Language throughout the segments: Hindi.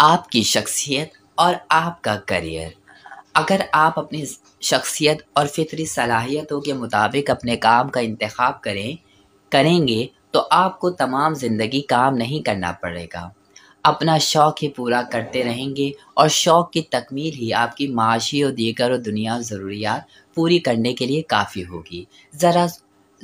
आपकी शख्सियत और आपका करियर अगर आप अपनी शख्सियत और फितरी सलाहियतों के मुताबिक अपने काम का इंतखब करें करेंगे तो आपको तमाम ज़िंदगी काम नहीं करना पड़ेगा अपना शौक़ ही पूरा करते रहेंगे और शौक़ की तकमील ही आपकी माशी और दीगर और दुनिया ज़रूरियात पूरी करने के लिए काफ़ी होगी ज़रा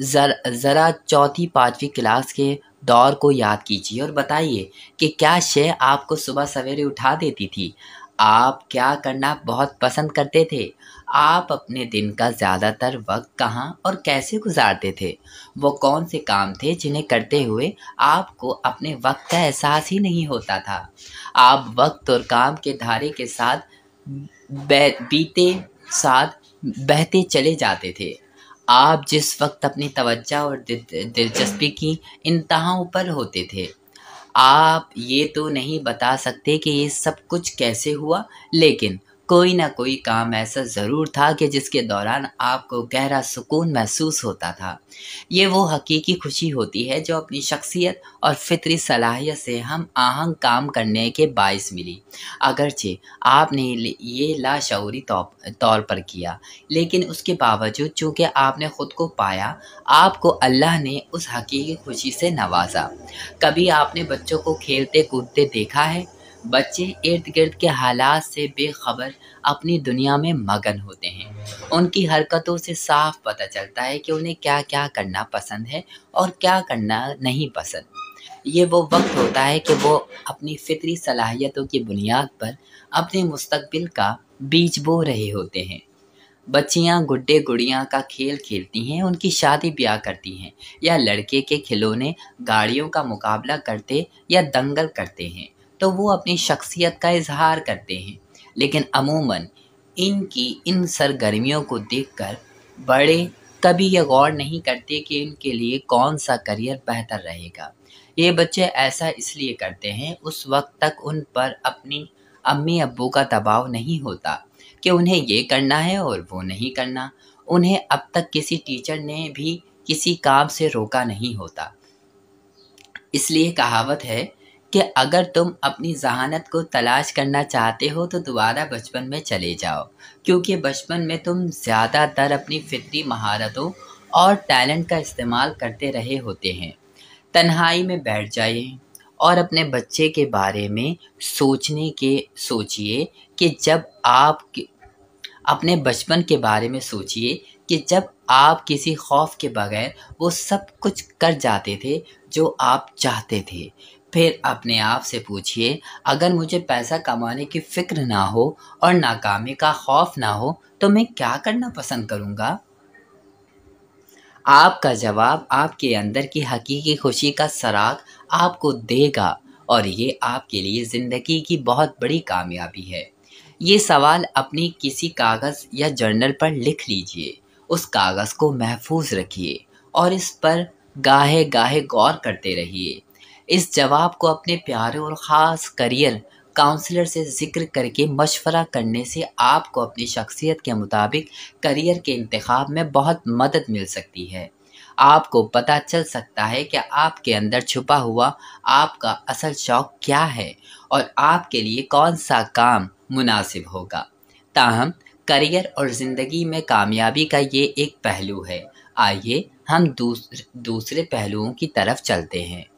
ज़रा चौथी पाँचवीं क्लास के दौर को याद कीजिए और बताइए कि क्या शेय आपको सुबह सवेरे उठा देती थी आप क्या करना बहुत पसंद करते थे आप अपने दिन का ज़्यादातर वक्त कहाँ और कैसे गुजारते थे वो कौन से काम थे जिन्हें करते हुए आपको अपने वक्त का एहसास ही नहीं होता था आप वक्त और काम के धारे के साथ बीते साथ बहते चले जाते थे आप जिस वक्त अपनी तवज्जा और दिलचस्पी की इंतहा पर होते थे आप ये तो नहीं बता सकते कि ये सब कुछ कैसे हुआ लेकिन कोई ना कोई काम ऐसा ज़रूर था कि जिसके दौरान आपको गहरा सुकून महसूस होता था ये वो हकीकी खुशी होती है जो अपनी शख्सियत और फितरी सलाहियत से हम आहंग काम करने के बायस मिली अगरचे आपने ये लाशरी तौर पर किया लेकिन उसके बावजूद चूँकि आपने ख़ुद को पाया आपको अल्लाह ने उस हकीकी खुशी से नवाजा कभी आपने बच्चों को खेलते कूदते देखा है बच्चे इर्द गिर्द के हालात से बेखबर अपनी दुनिया में मगन होते हैं उनकी हरकतों से साफ पता चलता है कि उन्हें क्या क्या करना पसंद है और क्या करना नहीं पसंद ये वो वक्त होता है कि वो अपनी फितरी सलाहियतों की बुनियाद पर अपने मुस्तकबिल का बीज बो रहे होते हैं बच्चियां गुड्डे गुड़ियां का खेल खेलती हैं उनकी शादी ब्याह करती हैं या लड़के के खिलौने गाड़ियों का मुकाबला करते या दंगल करते हैं तो वो अपनी शख्सियत का इजहार करते हैं लेकिन अमूमन इनकी इन सरगर्मियों को देखकर बड़े कभी यह गौर नहीं करते कि इनके लिए कौन सा करियर बेहतर रहेगा ये बच्चे ऐसा इसलिए करते हैं उस वक्त तक उन पर अपनी अम्मी अब्बू का दबाव नहीं होता कि उन्हें ये करना है और वो नहीं करना उन्हें अब तक किसी टीचर ने भी किसी काम से रोका नहीं होता इसलिए कहावत है कि अगर तुम अपनी जहानत को तलाश करना चाहते हो तो दोबारा बचपन में चले जाओ क्योंकि बचपन में तुम ज़्यादातर अपनी फितरी महारतों और टैलेंट का इस्तेमाल करते रहे होते हैं तन्हाई में बैठ जाइए और अपने बच्चे के बारे में सोचने के सोचिए कि जब आप अपने बचपन के बारे में सोचिए कि जब आप किसी खौफ के बगैर वो सब कुछ कर जाते थे जो आप चाहते थे फिर अपने आप से पूछिए अगर मुझे पैसा कमाने की फ़िक्र ना हो और नाकामी का खौफ ना हो तो मैं क्या करना पसंद करूँगा आपका जवाब आपके अंदर की हकीकी खुशी का सराग आपको देगा और ये आपके लिए ज़िंदगी की बहुत बड़ी कामयाबी है ये सवाल अपनी किसी कागज़ या जर्नल पर लिख लीजिए उस कागज़ को महफूज रखिए और इस पर गाहे गाहे गौर करते रहिए इस जवाब को अपने प्यारे और ख़ास करियर काउंसलर से जिक्र करके मशवरा करने से आपको अपनी शख्सियत के मुताबिक करियर के इंतखब में बहुत मदद मिल सकती है आपको पता चल सकता है कि आपके अंदर छुपा हुआ आपका असल शौक़ क्या है और आपके लिए कौन सा काम मुनासिब होगा ताहम करियर और ज़िंदगी में कामयाबी का ये एक पहलू है आइए हम दूसरे दूसरे पहलुओं की तरफ चलते हैं